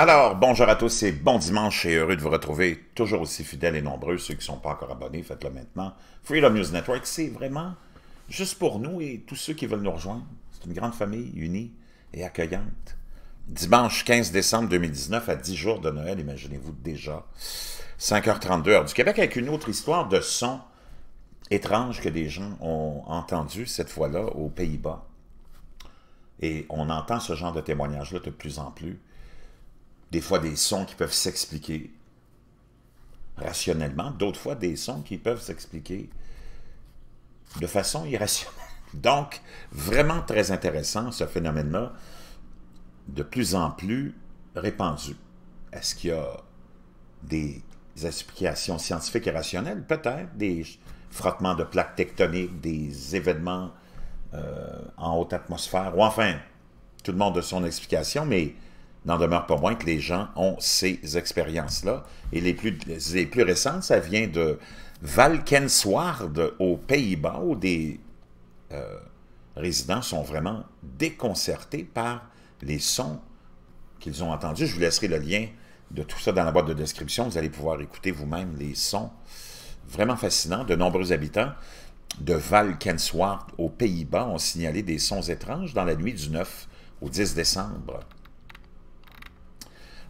Alors, bonjour à tous et bon dimanche et heureux de vous retrouver. Toujours aussi fidèles et nombreux, ceux qui ne sont pas encore abonnés, faites-le maintenant. Freedom News Network, c'est vraiment juste pour nous et tous ceux qui veulent nous rejoindre. C'est une grande famille unie et accueillante. Dimanche 15 décembre 2019, à 10 jours de Noël, imaginez-vous déjà. 5h32 heure du Québec avec une autre histoire de son étrange que des gens ont entendu cette fois-là aux Pays-Bas. Et on entend ce genre de témoignages là de plus en plus des fois des sons qui peuvent s'expliquer rationnellement, d'autres fois des sons qui peuvent s'expliquer de façon irrationnelle. Donc, vraiment très intéressant ce phénomène-là, de plus en plus répandu. Est-ce qu'il y a des explications scientifiques et rationnelles? Peut-être, des frottements de plaques tectoniques, des événements euh, en haute atmosphère, ou enfin, tout le monde a son explication, mais n'en demeure pas moins que les gens ont ces expériences-là. Et les plus, les plus récentes, ça vient de Valkensward, aux Pays-Bas, où des euh, résidents sont vraiment déconcertés par les sons qu'ils ont entendus. Je vous laisserai le lien de tout ça dans la boîte de description. Vous allez pouvoir écouter vous-même les sons vraiment fascinants. De nombreux habitants de Valkensward, aux Pays-Bas ont signalé des sons étranges dans la nuit du 9 au 10 décembre.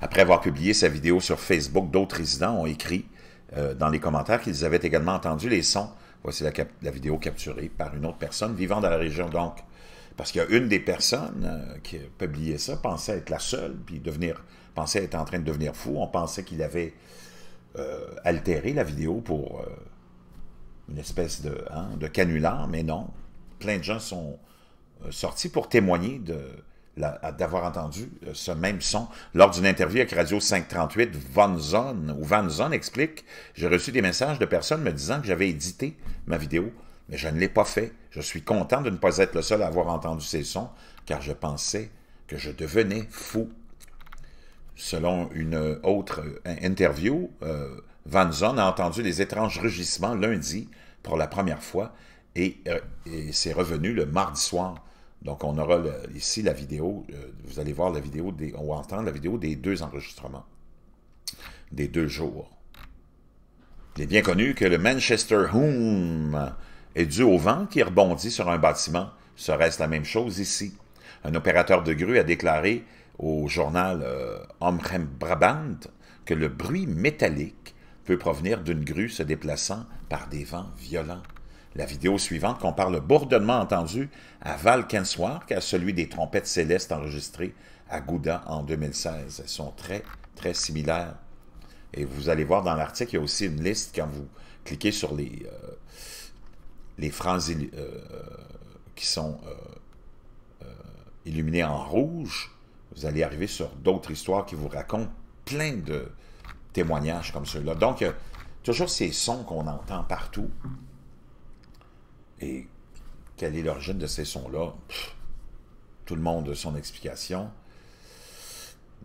Après avoir publié sa vidéo sur Facebook, d'autres résidents ont écrit euh, dans les commentaires qu'ils avaient également entendu les sons. Voici la, la vidéo capturée par une autre personne vivant dans la région. Donc, parce qu'il y a une des personnes euh, qui a publié ça pensait être la seule, puis devenir, pensait être en train de devenir fou. On pensait qu'il avait euh, altéré la vidéo pour une espèce de, hein, de canular, mais non. Plein de gens sont sortis pour témoigner de, d'avoir entendu euh, ce même son lors d'une interview avec Radio 538. Van Zon, ou Van Zon explique, j'ai reçu des messages de personnes me disant que j'avais édité ma vidéo, mais je ne l'ai pas fait. Je suis content de ne pas être le seul à avoir entendu ces sons, car je pensais que je devenais fou. Selon une autre euh, interview, euh, Van Zon a entendu des étranges rugissements lundi pour la première fois et c'est revenu le mardi soir. Donc, on aura ici la vidéo, euh, vous allez voir la vidéo, on va entendre la vidéo des deux enregistrements, des deux jours. Il est bien connu que le Manchester Home est dû au vent qui rebondit sur un bâtiment. Ce reste la même chose ici? Un opérateur de grue a déclaré au journal euh, Brabant que le bruit métallique peut provenir d'une grue se déplaçant par des vents violents. La vidéo suivante compare le bourdonnement entendu à Valkenswark à celui des trompettes célestes enregistrées à Gouda en 2016. Elles sont très, très similaires. Et vous allez voir dans l'article, il y a aussi une liste quand vous cliquez sur les, euh, les phrases euh, euh, qui sont illuminées en rouge. Vous allez arriver sur d'autres histoires qui vous racontent plein de témoignages comme ceux-là. Donc, toujours ces sons qu'on entend partout. Et quelle est l'origine de ces sons-là? Tout le monde a son explication.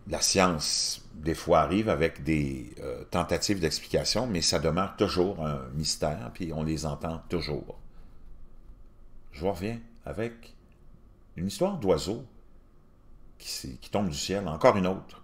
La science, des fois, arrive avec des euh, tentatives d'explication, mais ça demeure toujours un mystère, puis on les entend toujours. Je reviens avec une histoire d'oiseau qui tombe du ciel, encore une autre.